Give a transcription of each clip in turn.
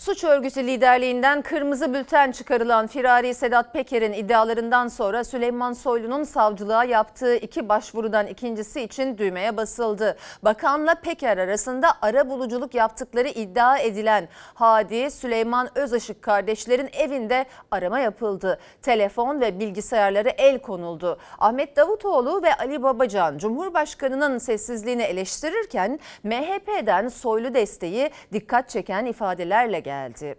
Suç örgütü liderliğinden kırmızı bülten çıkarılan Firari Sedat Peker'in iddialarından sonra Süleyman Soylu'nun savcılığa yaptığı iki başvurudan ikincisi için düğmeye basıldı. Bakanla Peker arasında ara buluculuk yaptıkları iddia edilen Hadi Süleyman Özışık kardeşlerin evinde arama yapıldı. Telefon ve bilgisayarları el konuldu. Ahmet Davutoğlu ve Ali Babacan Cumhurbaşkanı'nın sessizliğini eleştirirken MHP'den Soylu desteği dikkat çeken ifadelerle geldi geldi.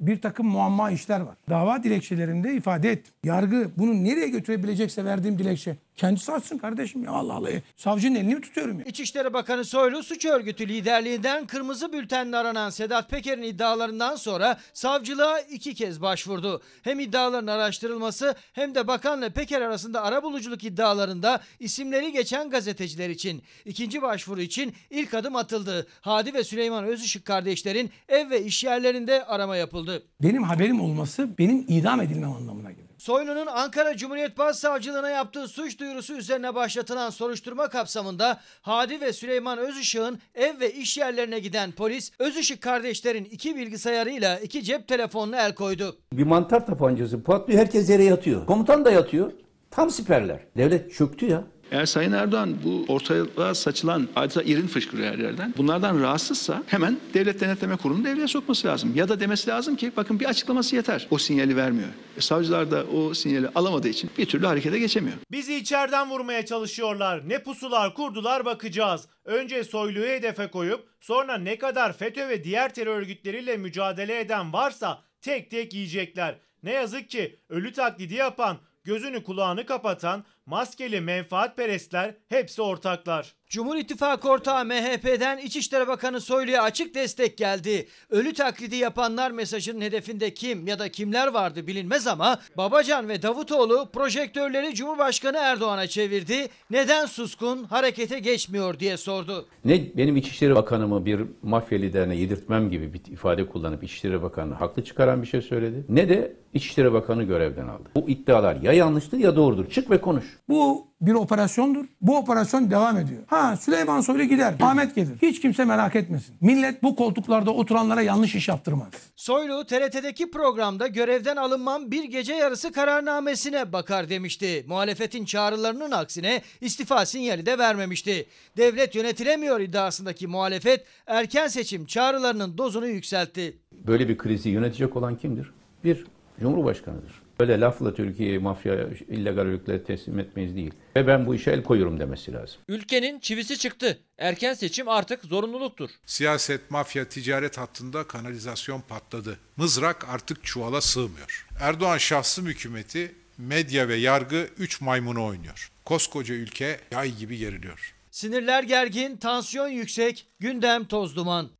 Bir takım muamma işler var. Dava dilekçelerinde ifade et. Yargı bunu nereye götürebilecekse verdiğim dilekçe Kendisi açsın kardeşim ya Allah Allah. Savcının elini mi tutuyorum ya? İçişleri Bakanı Soylu suç örgütü liderliğinden kırmızı bültenle aranan Sedat Peker'in iddialarından sonra savcılığa iki kez başvurdu. Hem iddiaların araştırılması hem de bakanla Peker arasında arabuluculuk iddialarında isimleri geçen gazeteciler için. ikinci başvuru için ilk adım atıldı. Hadi ve Süleyman Özışık kardeşlerin ev ve iş yerlerinde arama yapıldı. Benim haberim olması benim idam edilmem anlamına Soylu'nun Ankara Cumhuriyet Başsavcılığına yaptığı suç duyurusu üzerine başlatılan soruşturma kapsamında Hadi ve Süleyman Özışık'ın ev ve iş yerlerine giden polis Özışık kardeşlerin iki bilgisayarıyla iki cep telefonuna el koydu. Bir mantar tapancası patlıyor herkes yere yatıyor. Komutan da yatıyor. Tam siperler. Devlet çöktü ya. Eğer Sayın Erdoğan bu ortaya saçılan adeta irin fışkırıyor her yerden. Bunlardan rahatsızsa hemen Devlet Denetleme Kurumu'nu devreye sokması lazım. Ya da demesi lazım ki bakın bir açıklaması yeter. O sinyali vermiyor. E, savcılar da o sinyali alamadığı için bir türlü harekete geçemiyor. Bizi içeriden vurmaya çalışıyorlar. Ne pusular kurdular bakacağız. Önce Soylu'yu hedefe koyup sonra ne kadar FETÖ ve diğer terör örgütleriyle mücadele eden varsa tek tek yiyecekler. Ne yazık ki ölü taklidi yapan, gözünü kulağını kapatan, maskeli menfaatperestler hepsi ortaklar. Cumhur İttifakı ortağı MHP'den İçişleri Bakanı Soylu'ya açık destek geldi. Ölü taklidi yapanlar mesajının hedefinde kim ya da kimler vardı bilinmez ama Babacan ve Davutoğlu projektörleri Cumhurbaşkanı Erdoğan'a çevirdi. Neden suskun harekete geçmiyor diye sordu. Ne benim İçişleri Bakanımı bir mafya liderine yedirtmem gibi bir ifade kullanıp İçişleri Bakanı haklı çıkaran bir şey söyledi. Ne de İçişleri Bakanı görevden aldı. Bu iddialar ya yanlıştır ya doğrudur. Çık ve konuş. Bu bir operasyondur. Bu operasyon devam ediyor. Ha Süleyman Soylu gider. Ahmet gelir. Hiç kimse merak etmesin. Millet bu koltuklarda oturanlara yanlış iş yaptırmaz. Soylu TRT'deki programda görevden alınmam bir gece yarısı kararnamesine bakar demişti. Muhalefetin çağrılarının aksine istifa sinyali de vermemişti. Devlet yönetilemiyor iddiasındaki muhalefet erken seçim çağrılarının dozunu yükseltti. Böyle bir krizi yönetecek olan kimdir? Bir, Cumhurbaşkanıdır. Böyle lafla Türkiye mafya illegal örgütlere teslim etmeyiz değil. Ve ben bu işe el koyuyorum demesi lazım. Ülkenin çivisi çıktı. Erken seçim artık zorunluluktur. Siyaset, mafya, ticaret hattında kanalizasyon patladı. Mızrak artık çuvala sığmıyor. Erdoğan şahsım hükümeti medya ve yargı 3 maymunu oynuyor. Koskoca ülke yay gibi geriliyor. Sinirler gergin, tansiyon yüksek, gündem toz duman.